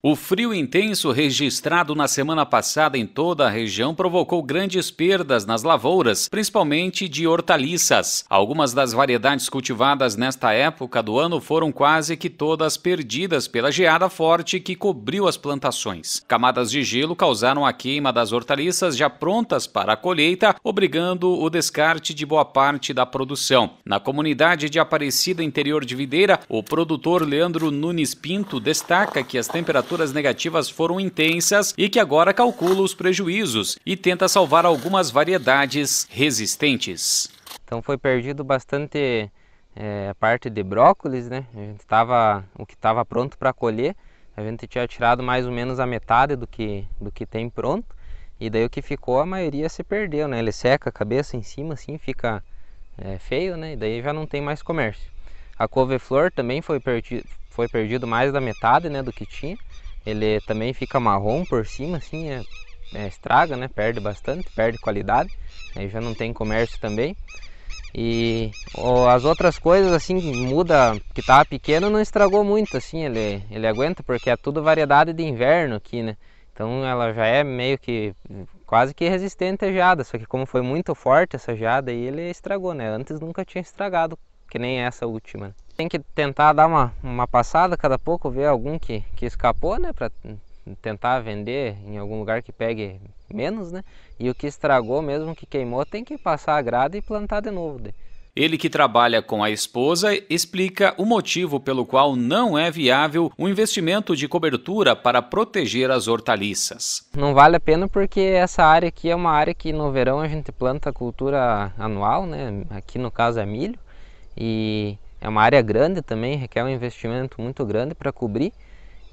O frio intenso registrado na semana passada em toda a região provocou grandes perdas nas lavouras, principalmente de hortaliças. Algumas das variedades cultivadas nesta época do ano foram quase que todas perdidas pela geada forte que cobriu as plantações. Camadas de gelo causaram a queima das hortaliças já prontas para a colheita, obrigando o descarte de boa parte da produção. Na comunidade de Aparecida Interior de Videira, o produtor Leandro Nunes Pinto destaca que as temperaturas temperaturas negativas foram intensas e que agora calcula os prejuízos e tenta salvar algumas variedades resistentes. Então foi perdido bastante é, parte de brócolis, né? A gente tava, o que estava pronto para colher, a gente tinha tirado mais ou menos a metade do que, do que tem pronto. E daí o que ficou, a maioria se perdeu, né? Ele seca a cabeça em cima, assim, fica é, feio, né? E daí já não tem mais comércio. A couve-flor também foi, perdi, foi perdido mais da metade né, do que tinha. Ele também fica marrom por cima, assim, é, é, estraga, né? Perde bastante, perde qualidade. Aí já não tem comércio também. E ó, as outras coisas, assim, muda, que tava tá pequeno não estragou muito, assim, ele, ele aguenta, porque é tudo variedade de inverno aqui, né? Então ela já é meio que quase que resistente à geada, só que como foi muito forte essa geada aí, ele estragou, né? Antes nunca tinha estragado que nem essa última. Né? Tem que tentar dar uma, uma passada cada pouco, ver algum que, que escapou, né? Pra tentar vender em algum lugar que pegue menos, né? E o que estragou mesmo, que queimou, tem que passar a grada e plantar de novo. Né? Ele que trabalha com a esposa explica o motivo pelo qual não é viável o um investimento de cobertura para proteger as hortaliças. Não vale a pena porque essa área aqui é uma área que no verão a gente planta cultura anual, né? Aqui no caso é milho e é uma área grande também, requer um investimento muito grande para cobrir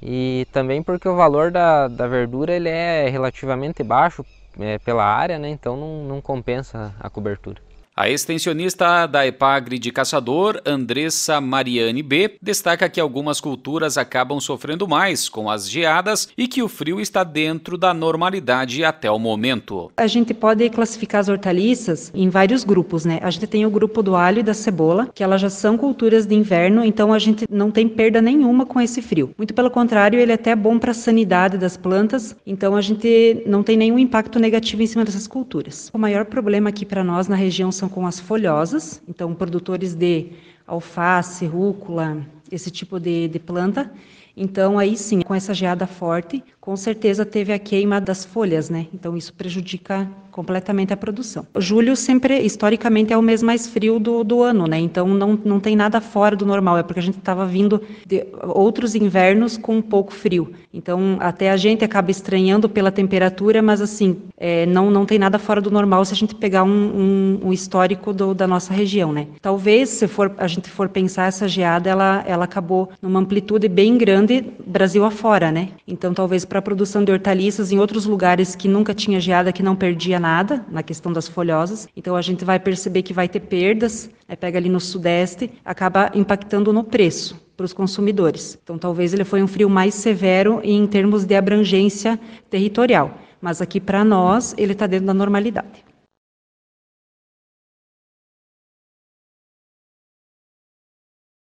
e também porque o valor da, da verdura ele é relativamente baixo é, pela área, né? então não, não compensa a cobertura. A extensionista da EPAGRE de Caçador, Andressa Mariane B., destaca que algumas culturas acabam sofrendo mais com as geadas e que o frio está dentro da normalidade até o momento. A gente pode classificar as hortaliças em vários grupos, né? A gente tem o grupo do alho e da cebola, que elas já são culturas de inverno, então a gente não tem perda nenhuma com esse frio. Muito pelo contrário, ele é até bom para a sanidade das plantas, então a gente não tem nenhum impacto negativo em cima dessas culturas. O maior problema aqui para nós na região são com as folhosas, então produtores de alface, rúcula, esse tipo de, de planta, então, aí sim, com essa geada forte, com certeza teve a queima das folhas, né? Então, isso prejudica completamente a produção. Julho sempre, historicamente, é o mês mais frio do, do ano, né? Então, não, não tem nada fora do normal, é porque a gente estava vindo de outros invernos com um pouco frio. Então, até a gente acaba estranhando pela temperatura, mas assim, é, não, não tem nada fora do normal se a gente pegar um, um, um histórico do, da nossa região, né? Talvez, se for, a gente for pensar, essa geada, ela, ela acabou numa amplitude bem grande grande Brasil afora, né? Então, talvez para a produção de hortaliças em outros lugares que nunca tinha geada, que não perdia nada, na questão das folhosas. Então, a gente vai perceber que vai ter perdas, né? pega ali no Sudeste, acaba impactando no preço para os consumidores. Então, talvez ele foi um frio mais severo em termos de abrangência territorial, mas aqui para nós ele está dentro da normalidade.